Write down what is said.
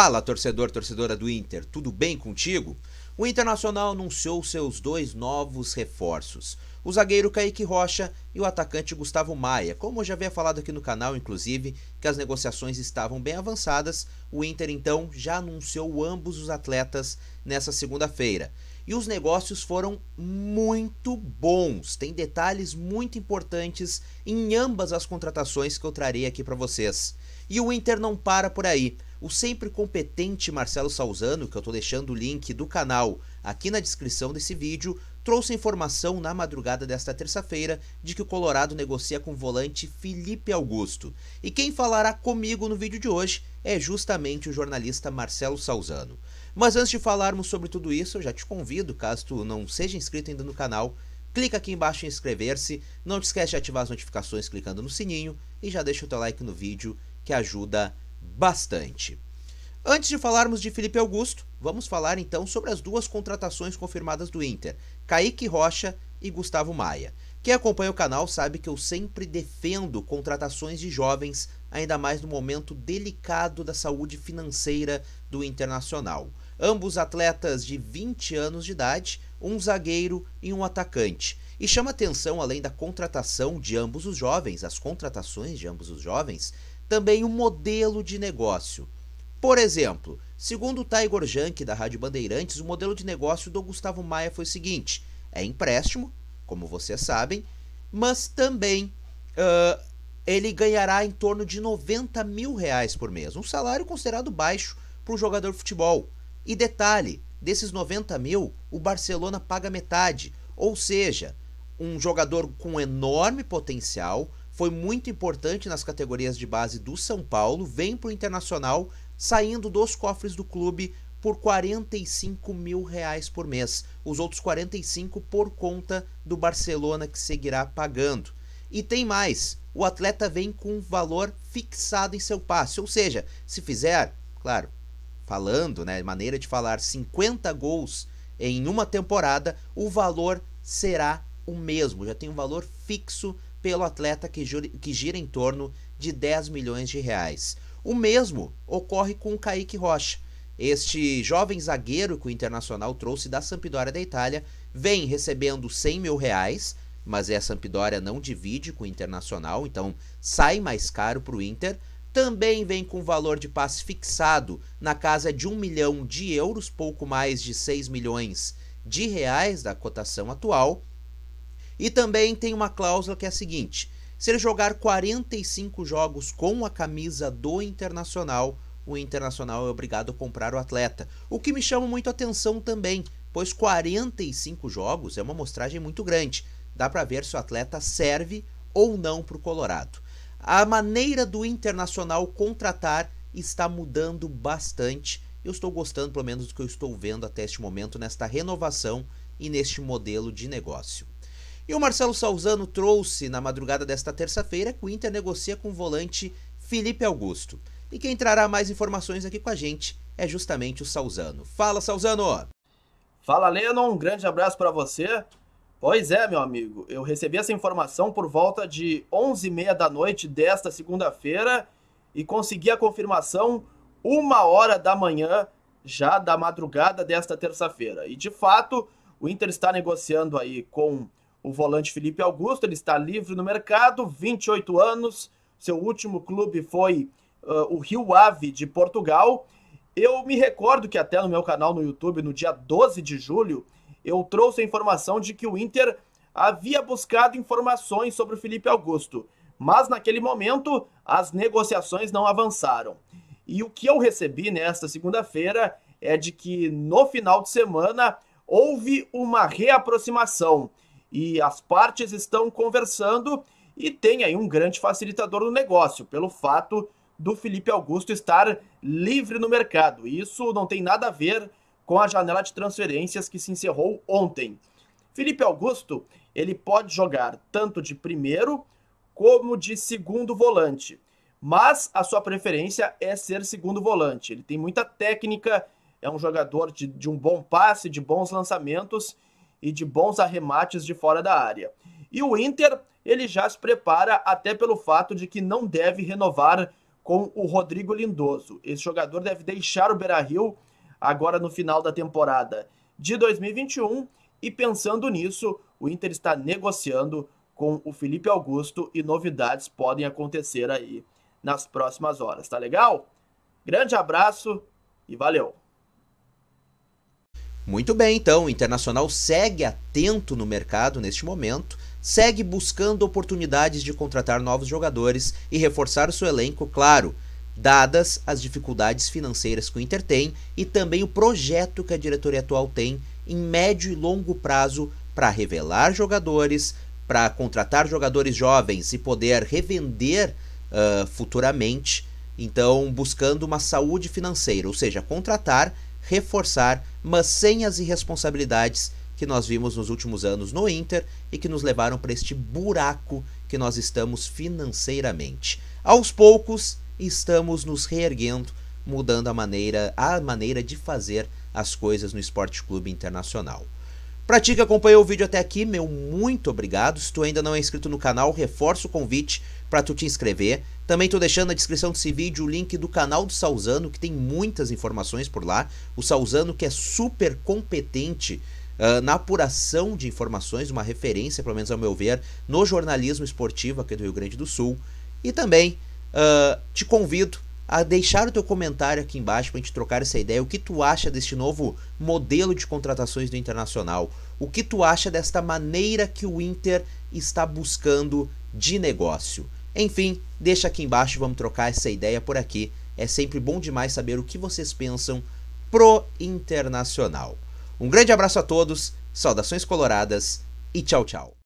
Fala, torcedor, torcedora do Inter, tudo bem contigo? O Internacional anunciou seus dois novos reforços, o zagueiro Kaique Rocha e o atacante Gustavo Maia. Como eu já havia falado aqui no canal, inclusive, que as negociações estavam bem avançadas, o Inter então já anunciou ambos os atletas nessa segunda-feira. E os negócios foram muito bons. Tem detalhes muito importantes em ambas as contratações que eu trarei aqui para vocês. E o Inter não para por aí. O sempre competente Marcelo Salzano, que eu estou deixando o link do canal aqui na descrição desse vídeo, trouxe informação na madrugada desta terça-feira de que o Colorado negocia com o volante Felipe Augusto. E quem falará comigo no vídeo de hoje é justamente o jornalista Marcelo Salzano. Mas antes de falarmos sobre tudo isso, eu já te convido, caso tu não seja inscrito ainda no canal, clica aqui embaixo em inscrever-se, não te esquece de ativar as notificações clicando no sininho e já deixa o teu like no vídeo que ajuda bastante. Antes de falarmos de Felipe Augusto, vamos falar então sobre as duas contratações confirmadas do Inter, Kaique Rocha e Gustavo Maia. Quem acompanha o canal sabe que eu sempre defendo contratações de jovens, ainda mais no momento delicado da saúde financeira do Internacional. Ambos atletas de 20 anos de idade, um zagueiro e um atacante. E chama atenção, além da contratação de ambos os jovens, as contratações de ambos os jovens, também o modelo de negócio. Por exemplo, segundo o Tiger Jank da Rádio Bandeirantes, o modelo de negócio do Gustavo Maia foi o seguinte: é empréstimo, como vocês sabem, mas também uh, ele ganhará em torno de 90 mil reais por mês, um salário considerado baixo para um jogador de futebol. E detalhe, desses 90 mil, o Barcelona paga metade, ou seja, um jogador com enorme potencial, foi muito importante nas categorias de base do São Paulo, vem para o Internacional, saindo dos cofres do clube por 45 mil reais por mês, os outros 45 por conta do Barcelona que seguirá pagando. E tem mais, o atleta vem com um valor fixado em seu passe, ou seja, se fizer, claro, falando, né, maneira de falar, 50 gols em uma temporada, o valor será o mesmo, já tem um valor fixo pelo atleta que, jure, que gira em torno de 10 milhões de reais. O mesmo ocorre com o Kaique Rocha. Este jovem zagueiro que o Internacional trouxe da Sampdoria da Itália vem recebendo 100 mil reais, mas é a Sampdoria não divide com o Internacional, então sai mais caro para o Inter. Também vem com valor de passe fixado na casa de 1 milhão de euros, pouco mais de 6 milhões de reais da cotação atual. E também tem uma cláusula que é a seguinte: se ele jogar 45 jogos com a camisa do Internacional, o Internacional é obrigado a comprar o atleta. O que me chama muito atenção também, pois 45 jogos é uma amostragem muito grande. Dá para ver se o atleta serve ou não para o Colorado. A maneira do Internacional contratar está mudando bastante. Eu estou gostando, pelo menos, do que eu estou vendo até este momento nesta renovação e neste modelo de negócio. E o Marcelo Salzano trouxe na madrugada desta terça-feira que o Inter negocia com o volante Felipe Augusto. E quem trará mais informações aqui com a gente é justamente o Salzano. Fala, Salzano! Fala, Lennon, um grande abraço para você. Pois é, meu amigo, eu recebi essa informação por volta de 11h30 da noite desta segunda-feira e consegui a confirmação uma hora da manhã, já da madrugada desta terça-feira. E de fato, o Inter está negociando aí com o volante Felipe Augusto, ele está livre no mercado, 28 anos, seu último clube foi uh, o Rio Ave de Portugal. Eu me recordo que até no meu canal no YouTube, no dia 12 de julho, eu trouxe a informação de que o Inter havia buscado informações sobre o Felipe Augusto, mas naquele momento as negociações não avançaram. E o que eu recebi nesta segunda-feira é de que no final de semana houve uma reaproximação e as partes estão conversando e tem aí um grande facilitador no negócio, pelo fato do Felipe Augusto estar livre no mercado. Isso não tem nada a ver com a janela de transferências que se encerrou ontem. Felipe Augusto, ele pode jogar tanto de primeiro como de segundo volante, mas a sua preferência é ser segundo volante. Ele tem muita técnica, é um jogador de, de um bom passe, de bons lançamentos e de bons arremates de fora da área. E o Inter, ele já se prepara até pelo fato de que não deve renovar com o Rodrigo Lindoso. Esse jogador deve deixar o Beira-Rio agora no final da temporada de 2021 e pensando nisso, o Inter está negociando com o Felipe Augusto e novidades podem acontecer aí nas próximas horas, tá legal? Grande abraço e valeu! Muito bem, então, o Internacional segue atento no mercado neste momento, segue buscando oportunidades de contratar novos jogadores e reforçar o seu elenco, claro, dadas as dificuldades financeiras que o Inter tem e também o projeto que a diretoria atual tem em médio e longo prazo para revelar jogadores, para contratar jogadores jovens e poder revender uh, futuramente. Então, buscando uma saúde financeira, ou seja, contratar, reforçar mas sem as irresponsabilidades que nós vimos nos últimos anos no Inter e que nos levaram para este buraco que nós estamos financeiramente. Aos poucos estamos nos reerguendo, mudando a maneira, a maneira de fazer as coisas no Esporte Clube Internacional. Para ti que acompanhou o vídeo até aqui, meu muito obrigado. Se tu ainda não é inscrito no canal, reforço o convite para tu te inscrever. Também tô deixando na descrição desse vídeo o link do canal do Salzano, que tem muitas informações por lá. O Salzano que é super competente Uh, na apuração de informações, uma referência, pelo menos ao meu ver, no jornalismo esportivo aqui do Rio Grande do Sul. E também uh, te convido a deixar o teu comentário aqui embaixo para a gente trocar essa ideia. O que tu acha deste novo modelo de contratações do Internacional? O que tu acha desta maneira que o Inter está buscando de negócio? Enfim, deixa aqui embaixo, vamos trocar essa ideia por aqui. É sempre bom demais saber o que vocês pensam pro internacional. Um grande abraço a todos, saudações coloradas e tchau, tchau.